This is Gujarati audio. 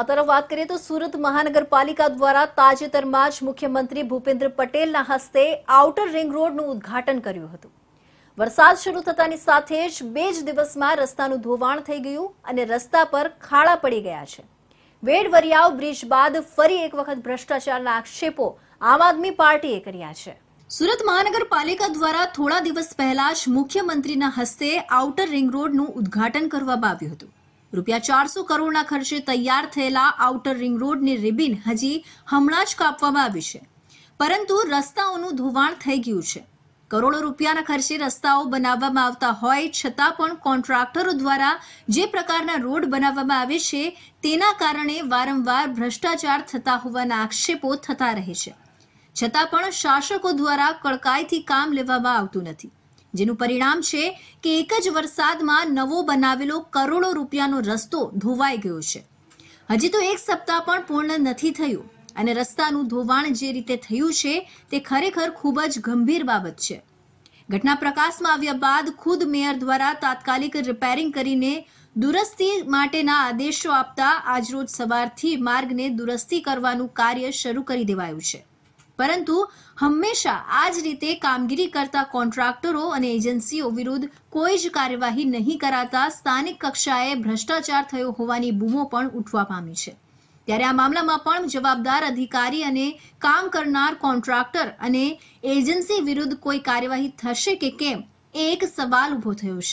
આ તરફ વાત કરીએ તો સુરત મહાનગરપાલિકા દ્વારા તાજેતરમાં જ મુખ્યમંત્રી ભૂપેન્દ્ર પટેલના હસ્તે આઉટર રિંગ રોડનું ઉદ્ઘાટન કર્યું હતું વરસાદ શરૂ થતાની સાથે જ બે જ દિવસમાં રસ્તાનું ધોવાણ થઈ ગયું અને રસ્તા પર ખાડા પડી ગયા છે વેડવરિયાવ બ્રિજ બાદ ફરી એક વખત ભ્રષ્ટાચારના આક્ષેપો આમ આદમી પાર્ટીએ કર્યા છે સુરત મહાનગરપાલિકા દ્વારા થોડા દિવસ પહેલા જ મુખ્યમંત્રીના હસ્તે આઉટર રિંગ રોડનું ઉદ્ઘાટન કરવામાં આવ્યું હતું રૂપિયા ચારસો કરોડના ખર્ચે તૈયાર થયેલા આઉટર રિંગ રોડની રિબિન હજી હમણાં જ કાપવામાં આવી છે પરંતુ રસ્તાઓનું ધોવાણ થઈ ગયું છે કરોડો રૂપિયાના ખર્ચે રસ્તાઓ બનાવવામાં આવતા હોય છતાં પણ કોન્ટ્રાક્ટરો દ્વારા જે પ્રકારના રોડ બનાવવામાં આવે છે તેના કારણે વારંવાર ભ્રષ્ટાચાર થતા હોવાના આક્ષેપો થતા રહે છે છતાં પણ શાસકો દ્વારા કડકાઈથી કામ લેવામાં આવતું નથી જેનું પરિણામ છે કે એક જ વરસાદમાં નવો બનાવેલો કરોડો રૂપિયાનો રસ્તો ધોવાઈ ગયો છે હજી તો એક સપ્તાહ પણ પૂર્ણ નથી થયું અને રસ્તાનું ધોવાણ જે રીતે થયું છે તે ખરેખર ખૂબ જ ગંભીર બાબત છે ઘટના પ્રકાશમાં આવ્યા બાદ ખુદ મેયર દ્વારા તાત્કાલિક રિપેરિંગ કરીને દુરસ્તી માટેના આદેશો આપતા આજરોજ સવારથી માર્ગને દુરસ્તી કરવાનું કાર્ય શરૂ કરી દેવાયું છે પરંતુ હંમેશા આ જ રીતે કામગીરી કરતા કોન્ટ્રાક્ટરો અને એજન્સીઓ વિરુદ્ધ કોઈ જ કાર્યવાહી નહીં કરાતા સ્થાનિક કક્ષાએ ભ્રષ્ટાચાર થયો હોવાની બૂમો પણ ઉઠવા પામી છે ત્યારે આ મામલામાં પણ જવાબદાર અધિકારી અને કામ કરનાર કોન્ટ્રાક્ટર અને એજન્સી વિરુદ્ધ કોઈ કાર્યવાહી થશે કે કેમ એ એક સવાલ ઊભો થયો છે